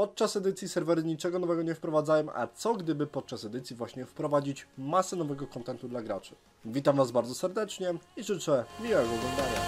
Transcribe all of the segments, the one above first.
Podczas edycji serwery niczego nowego nie wprowadzają, a co gdyby podczas edycji właśnie wprowadzić masę nowego kontentu dla graczy. Witam Was bardzo serdecznie i życzę miłego oglądania.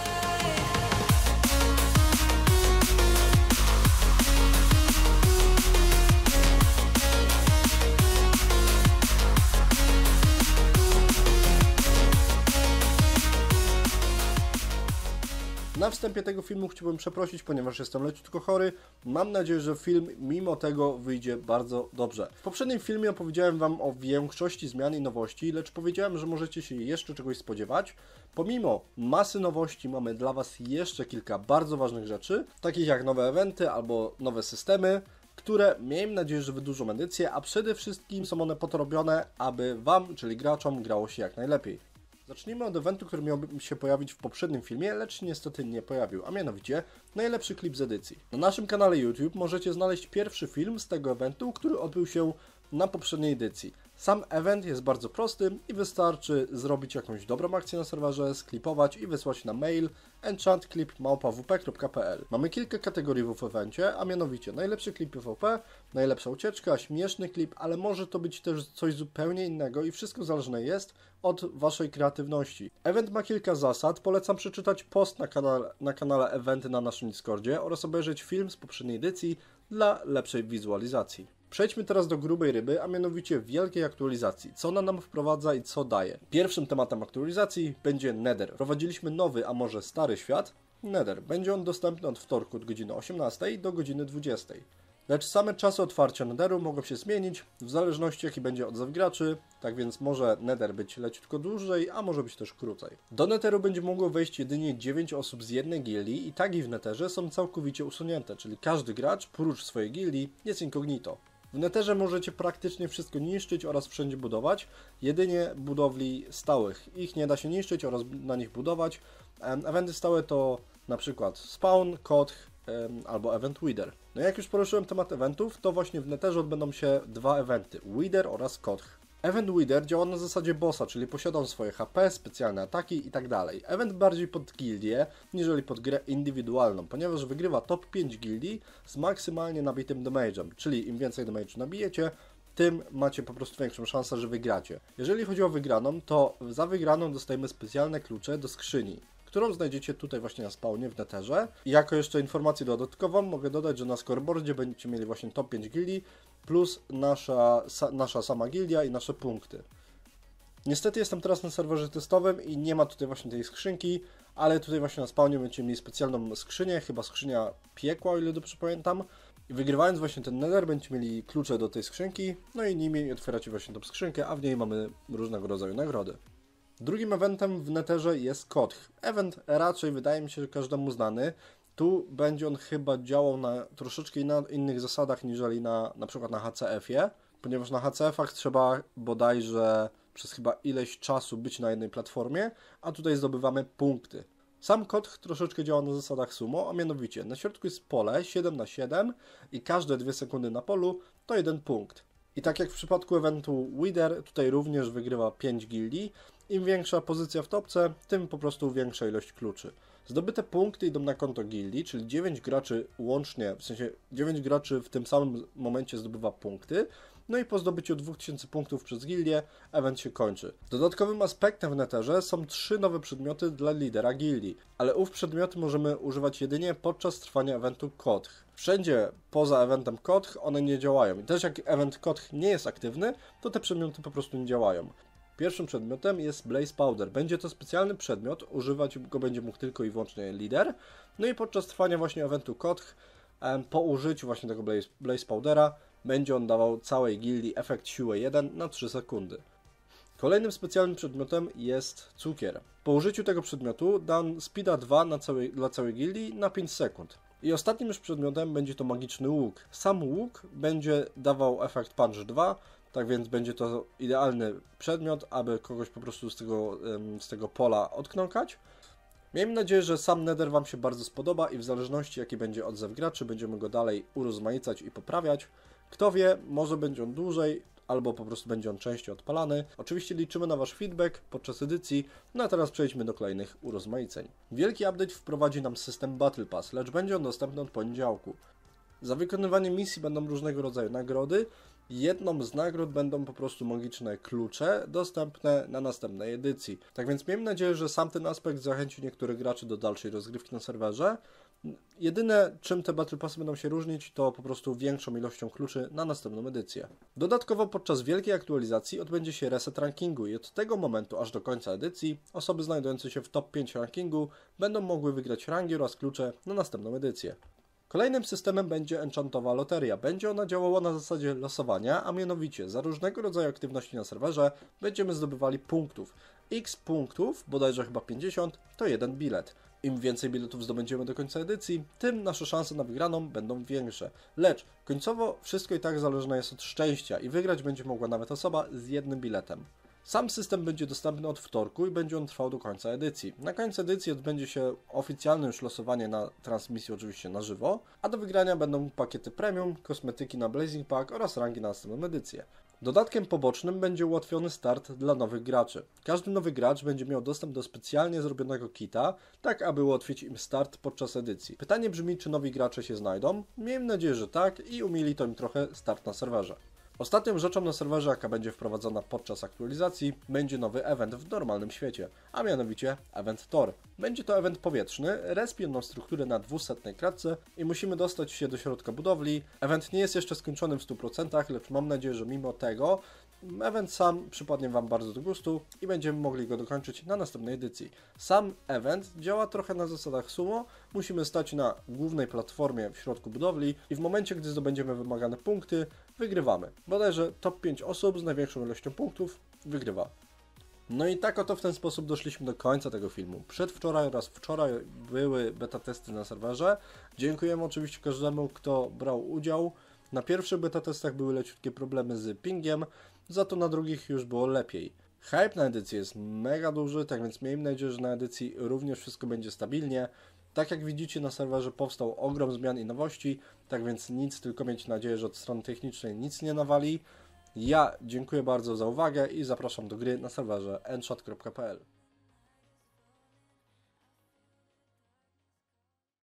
Na wstępie tego filmu chciałbym przeprosić, ponieważ jestem leciutko chory. Mam nadzieję, że film mimo tego wyjdzie bardzo dobrze. W poprzednim filmie opowiedziałem Wam o większości zmian i nowości, lecz powiedziałem, że możecie się jeszcze czegoś spodziewać. Pomimo masy nowości mamy dla Was jeszcze kilka bardzo ważnych rzeczy, takich jak nowe eventy albo nowe systemy, które miejmy nadzieję, że wydłużą edycję, a przede wszystkim są one podrobione, aby Wam, czyli graczom, grało się jak najlepiej. Zacznijmy od eventu, który miał się pojawić w poprzednim filmie, lecz niestety nie pojawił, a mianowicie najlepszy klip z edycji. Na naszym kanale YouTube możecie znaleźć pierwszy film z tego eventu, który odbył się na poprzedniej edycji. Sam event jest bardzo prosty i wystarczy zrobić jakąś dobrą akcję na serwerze, sklipować i wysłać na mail enchantclip.wp.pl Mamy kilka kategorii w evencie, a mianowicie najlepszy klip PvP, najlepsza ucieczka, śmieszny klip, ale może to być też coś zupełnie innego i wszystko zależne jest od Waszej kreatywności. Event ma kilka zasad, polecam przeczytać post na, kanale, na kanale Eventy na naszym Discordzie oraz obejrzeć film z poprzedniej edycji dla lepszej wizualizacji. Przejdźmy teraz do grubej ryby, a mianowicie wielkiej aktualizacji. Co ona nam wprowadza i co daje? Pierwszym tematem aktualizacji będzie Nether. Prowadziliśmy nowy, a może stary świat, Nether. Będzie on dostępny od wtorku od godziny 18 do godziny 20. Lecz same czasy otwarcia Netheru mogą się zmienić w zależności jaki będzie odzew graczy, tak więc może Nether być leciutko dłużej, a może być też krócej. Do Netheru będzie mogło wejść jedynie 9 osób z jednej gildii i tagi w Netherze są całkowicie usunięte, czyli każdy gracz prócz swojej gildii jest incognito. W Netherze możecie praktycznie wszystko niszczyć oraz wszędzie budować, jedynie budowli stałych. Ich nie da się niszczyć oraz na nich budować. Eventy stałe to na przykład spawn, kotch albo event Wither. No jak już poruszyłem temat eventów, to właśnie w Netherze odbędą się dwa eventy, Wither oraz kotch. Event Wither działa na zasadzie bossa, czyli posiadam swoje HP, specjalne ataki itd. Tak Event bardziej pod gildię, niżeli pod grę indywidualną, ponieważ wygrywa top 5 gildii z maksymalnie nabitym damage'em, czyli im więcej damage'u nabijecie, tym macie po prostu większą szansę, że wygracie. Jeżeli chodzi o wygraną, to za wygraną dostajemy specjalne klucze do skrzyni którą znajdziecie tutaj właśnie na spawnie w neterze. I jako jeszcze informację dodatkową mogę dodać, że na scoreboardzie będziecie mieli właśnie top 5 gildii plus nasza, sa, nasza sama gildia i nasze punkty. Niestety jestem teraz na serwerze testowym i nie ma tutaj właśnie tej skrzynki, ale tutaj właśnie na spawnie będziemy mieli specjalną skrzynię, chyba skrzynia piekła, o ile dobrze pamiętam. I wygrywając właśnie ten nether będziemy mieli klucze do tej skrzynki, no i nimi otwieracie właśnie tą skrzynkę, a w niej mamy różnego rodzaju nagrody. Drugim eventem w netherze jest kotch. Event raczej wydaje mi się każdemu znany, tu będzie on chyba działał na troszeczkę na innych zasadach niżeli na na przykład na HCF-ie, ponieważ na HCF-ach trzeba bodajże przez chyba ileś czasu być na jednej platformie, a tutaj zdobywamy punkty. Sam kod troszeczkę działa na zasadach sumo, a mianowicie na środku jest pole 7 na 7 i każde 2 sekundy na polu to jeden punkt. I tak jak w przypadku eventu Wither, tutaj również wygrywa 5 gildii. Im większa pozycja w topce, tym po prostu większa ilość kluczy. Zdobyte punkty idą na konto gildii, czyli 9 graczy łącznie, w sensie 9 graczy w tym samym momencie zdobywa punkty. No i po zdobyciu 2000 punktów przez gildię event się kończy. Dodatkowym aspektem w Netherze są trzy nowe przedmioty dla lidera gildii, ale ów przedmioty możemy używać jedynie podczas trwania eventu Kotch. Wszędzie poza eventem Kotch one nie działają i też jak event Kotch nie jest aktywny, to te przedmioty po prostu nie działają. Pierwszym przedmiotem jest Blaze Powder. Będzie to specjalny przedmiot, używać go będzie mógł tylko i wyłącznie lider. No i podczas trwania właśnie eventu Kotch, po użyciu właśnie tego Blaze, Blaze Powdera, będzie on dawał całej gildii efekt siły 1 na 3 sekundy. Kolejnym specjalnym przedmiotem jest cukier. Po użyciu tego przedmiotu dan speeda 2 na całej, dla całej gildii na 5 sekund. I ostatnim już przedmiotem będzie to magiczny łuk. Sam łuk będzie dawał efekt punch 2 tak więc będzie to idealny przedmiot, aby kogoś po prostu z tego, z tego pola odknąkać. Miejmy nadzieję, że sam Nether Wam się bardzo spodoba i w zależności jaki będzie odzew graczy, będziemy go dalej urozmaicać i poprawiać. Kto wie, może będzie on dłużej, albo po prostu będzie on częściej odpalany. Oczywiście liczymy na Wasz feedback podczas edycji, no a teraz przejdźmy do kolejnych urozmaiceń. Wielki update wprowadzi nam system Battle Pass, lecz będzie on dostępny od poniedziałku. Za wykonywanie misji będą różnego rodzaju nagrody, Jedną z nagród będą po prostu magiczne klucze dostępne na następnej edycji. Tak więc miejmy nadzieję, że sam ten aspekt zachęci niektórych graczy do dalszej rozgrywki na serwerze. Jedyne, czym te Battle Passy będą się różnić, to po prostu większą ilością kluczy na następną edycję. Dodatkowo podczas wielkiej aktualizacji odbędzie się reset rankingu i od tego momentu aż do końca edycji osoby znajdujące się w top 5 rankingu będą mogły wygrać rangi oraz klucze na następną edycję. Kolejnym systemem będzie enchantowa loteria. Będzie ona działała na zasadzie losowania, a mianowicie za różnego rodzaju aktywności na serwerze będziemy zdobywali punktów. X punktów, bodajże chyba 50, to jeden bilet. Im więcej biletów zdobędziemy do końca edycji, tym nasze szanse na wygraną będą większe. Lecz końcowo wszystko i tak zależne jest od szczęścia i wygrać będzie mogła nawet osoba z jednym biletem. Sam system będzie dostępny od wtorku i będzie on trwał do końca edycji. Na końcu edycji odbędzie się oficjalne już losowanie na transmisji oczywiście na żywo, a do wygrania będą pakiety premium, kosmetyki na Blazing Pack oraz rangi na następną edycję. Dodatkiem pobocznym będzie ułatwiony start dla nowych graczy. Każdy nowy gracz będzie miał dostęp do specjalnie zrobionego kita, tak aby ułatwić im start podczas edycji. Pytanie brzmi, czy nowi gracze się znajdą? Miejmy nadzieję, że tak i umieli to im trochę start na serwerze. Ostatnią rzeczą na serwerze, jaka będzie wprowadzona podczas aktualizacji, będzie nowy event w normalnym świecie, a mianowicie event Tor, będzie to event powietrzny, respił strukturę na 200 kratce i musimy dostać się do środka budowli. Event nie jest jeszcze skończony w 100%, lecz mam nadzieję, że mimo tego event sam przypadnie Wam bardzo do gustu i będziemy mogli go dokończyć na następnej edycji. Sam event działa trochę na zasadach sumo, musimy stać na głównej platformie w środku budowli i w momencie, gdy zdobędziemy wymagane punkty, wygrywamy. Bodajże top 5 osób z największą ilością punktów wygrywa. No i tak oto w ten sposób doszliśmy do końca tego filmu. Przedwczoraj oraz wczoraj były beta testy na serwerze. Dziękujemy oczywiście każdemu, kto brał udział. Na pierwszych beta testach były leciutkie problemy z pingiem, za to na drugich już było lepiej. Hype na edycji jest mega duży, tak więc miejmy nadzieję, że na edycji również wszystko będzie stabilnie. Tak jak widzicie na serwerze powstał ogrom zmian i nowości, tak więc nic, tylko mieć nadzieję, że od strony technicznej nic nie nawali. Ja dziękuję bardzo za uwagę i zapraszam do gry na serwerze endshot.pl.